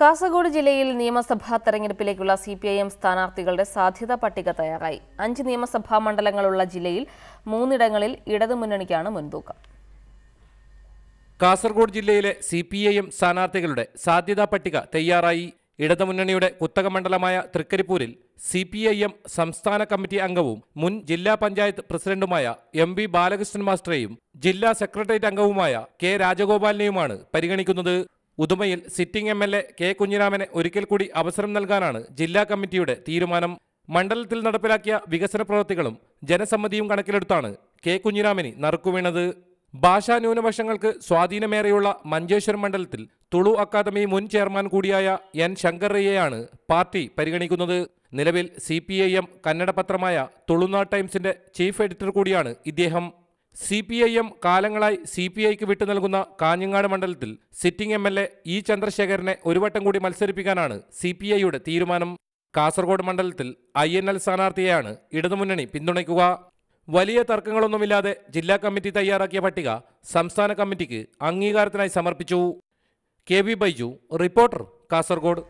കാസർഗോഡ് ജില്ലയിൽ നിയമസഭാ തെരഞ്ഞെടുപ്പിലേക്കുള്ള സി പി ഐ എം സ്ഥാനാർത്ഥികളുടെ സാധ്യതാ പട്ടിക തയ്യാറായി അഞ്ച് നിയമസഭാ മണ്ഡലങ്ങളുള്ള ജില്ലയിൽ മൂന്നിടങ്ങളിൽ ഇടതുമുന്നണിക്കാണ് മുൻതൂക്കം കാസർഗോഡ് ജില്ലയിലെ സി പി ഐ എം സ്ഥാനാർത്ഥികളുടെ സാധ്യതാ പട്ടിക തയ്യാറായി ഇടതുമുന്നണിയുടെ കുത്തക മണ്ഡലമായ തൃക്കരിപ്പൂരിൽ സി പി ഐ എം സംസ്ഥാന കമ്മിറ്റി അംഗവും മുൻ ജില്ലാ പഞ്ചായത്ത് പ്രസിഡന്റുമായ എം വി ബാലകൃഷ്ണൻ മാസ്റ്ററെയും ജില്ലാ സെക്രട്ടേറിയറ്റ് അംഗവുമായ കെ രാജഗോപാലിനെയുമാണ് പരിഗണിക്കുന്നത് ഉദുമയിൽ സിറ്റിംഗ് എം എൽ കെ കുഞ്ഞിരാമന് ഒരിക്കൽ കൂടി അവസരം നൽകാനാണ് ജില്ലാ കമ്മിറ്റിയുടെ തീരുമാനം മണ്ഡലത്തിൽ നടപ്പിലാക്കിയ വികസന പ്രവൃത്തികളും ജനസമ്മതിയും കണക്കിലെടുത്താണ് കെ കുഞ്ഞിരാമന് നറുക്കുവീണത് ഭാഷാ ന്യൂനപക്ഷങ്ങൾക്ക് സ്വാധീനമേറെയുള്ള മഞ്ചേശ്വരം മണ്ഡലത്തിൽ തുളു അക്കാദമി മുൻ ചെയർമാൻ കൂടിയായ എൻ റയ്യയാണ് പാർട്ടി പരിഗണിക്കുന്നത് നിലവിൽ C P I M Kannada പത്രമായ തുളുനാട് ടൈംസിന്റെ ചീഫ് എഡിറ്റർ കൂടിയാണ് ഇദ്ദേഹം സി പി ഐ എം കാലങ്ങളായി സി പി ഐക്ക് വിട്ടു നൽകുന്ന കാഞ്ഞങ്ങാട് മണ്ഡലത്തിൽ sitting M L A E ചന്ദ്രശേഖരനെ ഒരു വട്ടം കൂടി മത്സരിപ്പിക്കാനാണ് സി പി ഐയുടെ തീരുമാനം കാസർഗോഡ് മണ്ഡലത്തിൽ ഐ എൻ എൽ സ്ഥാനാർത്ഥിയെയാണ് ഇടതുമുന്നണി പിന്തുണയ്ക്കുക വലിയ തർക്കങ്ങളൊന്നുമില്ലാതെ ജില്ലാ കമ്മിറ്റി തയ്യാറാക്കിയ പട്ടിക സംസ്ഥാന കമ്മിറ്റിക്ക് അംഗീകാരത്തിനായി സമർപ്പിച്ചു കെ ബൈജു റിപ്പോർട്ടർ കാസർഗോഡ്